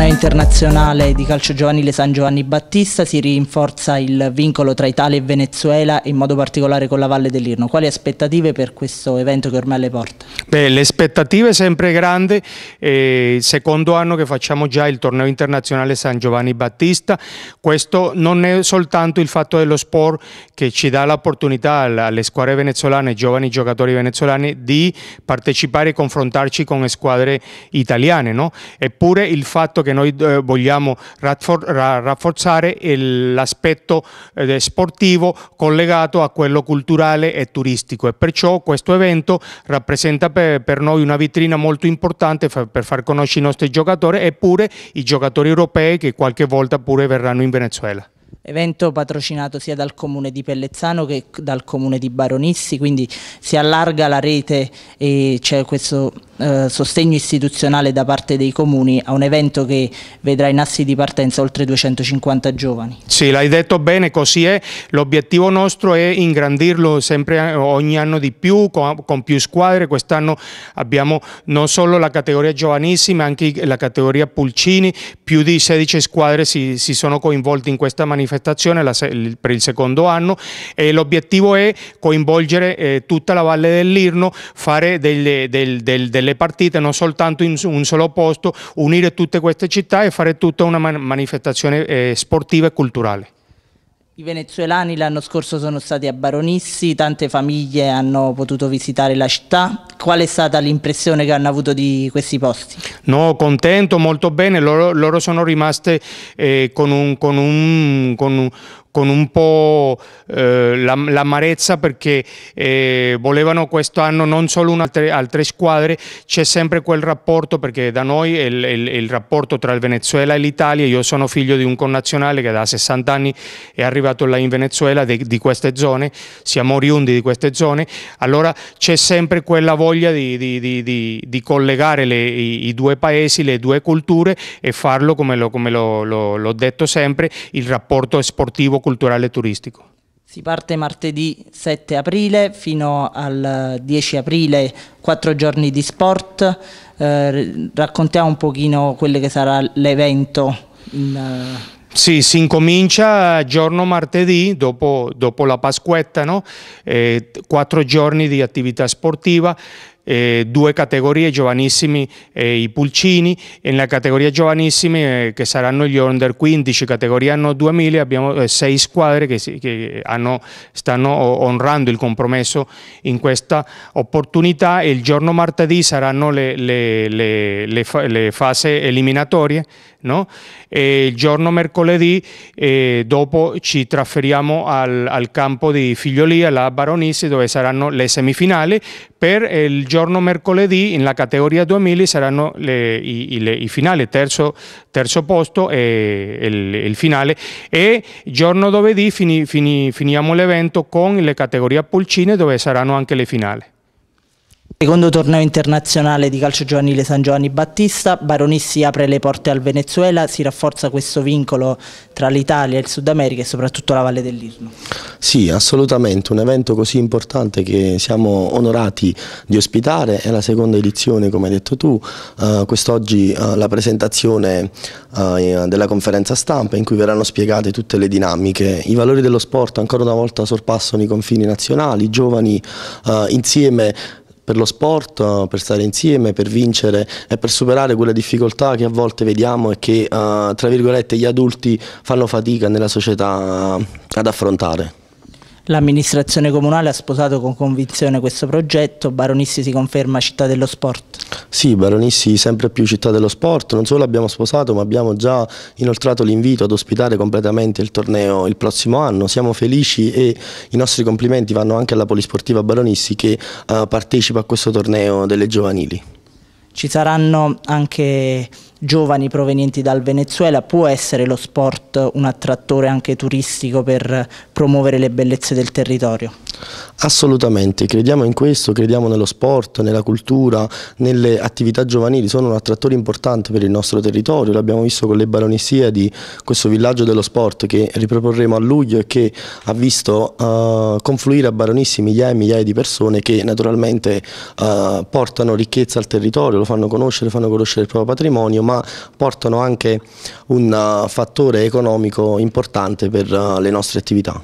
torneo internazionale di calcio giovanile San Giovanni Battista si rinforza il vincolo tra Italia e Venezuela, in modo particolare con la Valle dell'Irno. Quali aspettative per questo evento che ormai alle porte? Beh, le aspettative sempre grandi, eh, Il secondo anno che facciamo già il torneo internazionale San Giovanni Battista, questo non è soltanto il fatto dello sport che ci dà l'opportunità alle squadre venezuelane, ai giovani giocatori venezuelani di partecipare e confrontarci con squadre italiane, no? eppure il fatto che che noi eh, vogliamo rafforzare l'aspetto eh, sportivo collegato a quello culturale e turistico e perciò questo evento rappresenta per noi una vetrina molto importante per far conoscere i nostri giocatori e pure i giocatori europei che qualche volta pure verranno in Venezuela. Evento patrocinato sia dal comune di Pellezzano che dal comune di Baronissi, quindi si allarga la rete e c'è questo eh, sostegno istituzionale da parte dei comuni a un evento che vedrà in assi di partenza oltre 250 giovani. Sì, l'hai detto bene, così è. L'obiettivo nostro è ingrandirlo sempre eh, ogni anno di più, con, con più squadre. Quest'anno abbiamo non solo la categoria giovanissima, anche la categoria Pulcini, più di 16 squadre si, si sono coinvolte in questa manifestazione la, per il secondo anno e l'obiettivo è coinvolgere eh, tutta la Valle dell'Irno, fare delle, del, del, delle le partite, non soltanto in un solo posto, unire tutte queste città e fare tutta una man manifestazione eh, sportiva e culturale. I venezuelani l'anno scorso sono stati a Baronissi, tante famiglie hanno potuto visitare la città, qual è stata l'impressione che hanno avuto di questi posti? No, contento, molto bene, loro, loro sono rimaste eh, con un, con un, con un con un po' eh, l'amarezza perché eh, volevano quest'anno non solo altre, altre squadre, c'è sempre quel rapporto perché da noi il, il, il rapporto tra il Venezuela e l'Italia, io sono figlio di un connazionale che da 60 anni è arrivato là in Venezuela di, di queste zone, siamo oriundi di queste zone, allora c'è sempre quella voglia voglia di, di, di, di collegare le, i, i, due paesi, le due culture e farlo, come l'ho lo, lo, detto sempre, il rapporto sportivo, culturale e turistico. Si parte martedì 7 aprile fino al 10 eh, aprile, quattro giorni di sport, eh, raccontiamo un pochino quello che sarà l'evento in... Uh... Sì, si incomincia giorno martedì, dopo, dopo la Pasquetta, no? eh, quattro giorni di attività sportiva, eh, due categorie, giovanissimi e eh, i pulcini, e nella categoria giovanissimi eh, che saranno gli under 15, categoria anno 2000, abbiamo eh, sei squadre che, si, che hanno, stanno onrando il compromesso in questa opportunità e il giorno martedì saranno le, le, le, le fa, fasi eliminatorie No? il giorno mercoledì eh, dopo ci trasferiamo al, al, campo di Figliolia, alla Baronisi, dove saranno le semifinali. Per eh, il giorno mercoledì, in la categoria 2000, saranno le, i, i, le, i, finali, terzo, terzo posto e il, il, finale. E giorno giovedì fini, fini, finiamo l'evento con le categorie pulcine, dove saranno anche le finali. Secondo torneo internazionale di calcio giovanile San Giovanni Battista, Baronissi apre le porte al Venezuela, si rafforza questo vincolo tra l'Italia e il Sud America e soprattutto la Valle dell'Irno. Sì, assolutamente, un evento così importante che siamo onorati di ospitare, è la seconda edizione come hai detto tu, uh, quest'oggi uh, la presentazione uh, della conferenza stampa in cui verranno spiegate tutte le dinamiche, i valori dello sport ancora una volta sorpassano i confini nazionali, i giovani insieme per lo sport, per stare insieme, per vincere e per superare quelle difficoltà che a volte vediamo e che eh, tra virgolette gli adulti fanno fatica nella società eh, ad affrontare. L'amministrazione comunale ha sposato con convinzione questo progetto, Baronissi si conferma città dello sport. Sì, Baronissi sempre più città dello sport, non solo abbiamo sposato ma abbiamo già inoltrato l'invito ad ospitare completamente il torneo il prossimo anno, siamo felici e i nostri complimenti vanno anche alla Polisportiva Baronissi che eh, partecipa a questo torneo delle giovanili. Ci saranno anche giovani provenienti dal Venezuela, può essere lo sport un attrattore anche turistico per promuovere le bellezze del territorio? Assolutamente, crediamo in questo, crediamo nello sport, nella cultura, nelle attività giovanili, sono un attrattore importante per il nostro territorio, l'abbiamo visto con le di questo villaggio dello sport che riproporremo a luglio e che ha visto uh, confluire a Baronissi migliaia e migliaia di persone che naturalmente uh, portano ricchezza al territorio, lo fanno conoscere, fanno conoscere il proprio patrimonio, ma portano anche un uh, fattore economico importante per le nostre attività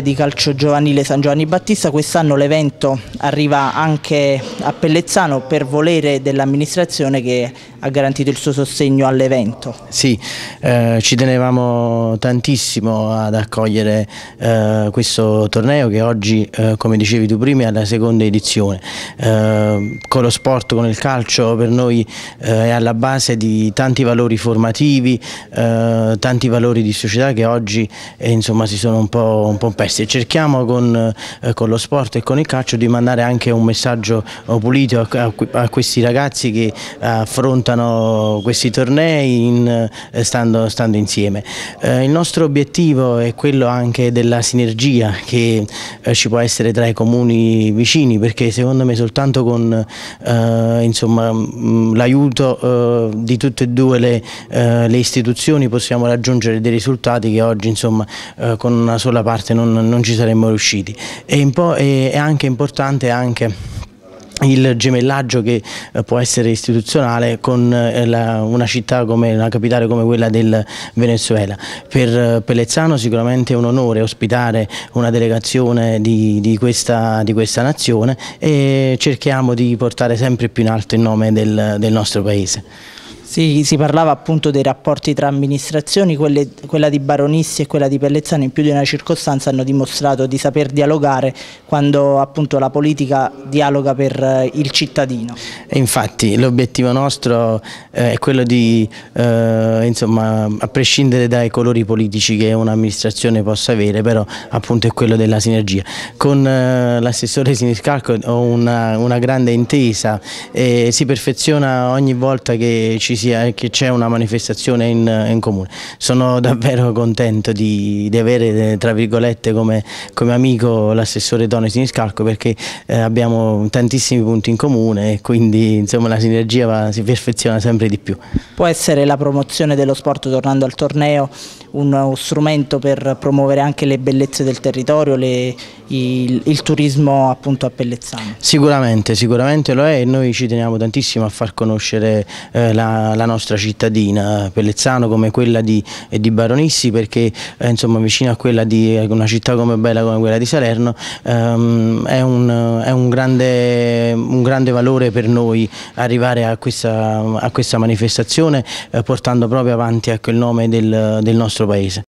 di calcio giovanile San Giovanni Battista, quest'anno l'evento arriva anche a Pellezzano per volere dell'amministrazione che ha garantito il suo sostegno all'evento. Sì, eh, ci tenevamo tantissimo ad accogliere eh, questo torneo che oggi, eh, come dicevi tu prima, è la seconda edizione. Eh, con lo sport, con il calcio per noi eh, è alla base di tanti valori formativi, eh, tanti valori di società che oggi insomma, si sono un po', un po persi cerchiamo con, eh, con, lo sport e con il calcio di mandare anche un messaggio eh, pulito a, a questi ragazzi che affrontano questi tornei in, eh, stando, stando, insieme. Eh, il nostro obiettivo è quello anche della sinergia che eh, ci può essere tra i comuni vicini perché secondo me soltanto con eh, mm, l'aiuto di tutte e due le, le, istituzioni possiamo raggiungere dei risultati che oggi insomma, con una sola parte non non, ci saremmo riusciti. È, è anche importante anche il gemellaggio che eh, può essere istituzionale con eh, una città come una capitale come quella del Venezuela. Per eh, Pellezzano sicuramente è un onore ospitare una delegazione di, di, questa, di questa, nazione e cerchiamo di portare sempre più in alto il nome del, del nostro paese. Si, si, parlava appunto dei rapporti tra amministrazioni, quelle, quella di Baronissi e quella di Pellezzano in più di una circostanza hanno dimostrato di saper dialogare quando appunto la politica dialoga per eh, il cittadino. E infatti l'obiettivo nostro eh, è quello di, eh, insomma, a prescindere dai colori politici che un'amministrazione possa avere, però appunto è quello della sinergia. Con eh, l'assessore Siniscalco ho una, una grande intesa, e si perfeziona ogni volta che ci si sia, che c'è una manifestazione in, in, comune. Sono davvero contento di, di avere eh, tra virgolette come, come amico l'assessore Tony Siniscalco perché eh, abbiamo tantissimi punti in comune e quindi insomma, la sinergia va, si perfeziona sempre di più. Può essere la promozione dello sport tornando al torneo uno strumento per promuovere anche le bellezze del territorio, le, il, il, turismo appunto a Pellezzano. Sicuramente, sicuramente lo è e noi ci teniamo tantissimo a far conoscere eh, la, la, nostra cittadina Pellezzano come quella di, eh, di Baronissi perché eh, insomma vicino a quella di eh, una città come bella come quella di Salerno ehm, è, un, è un, grande, un, grande, valore per noi arrivare a questa, a questa manifestazione eh, portando proprio avanti ecco, il nome del, del nostro paese.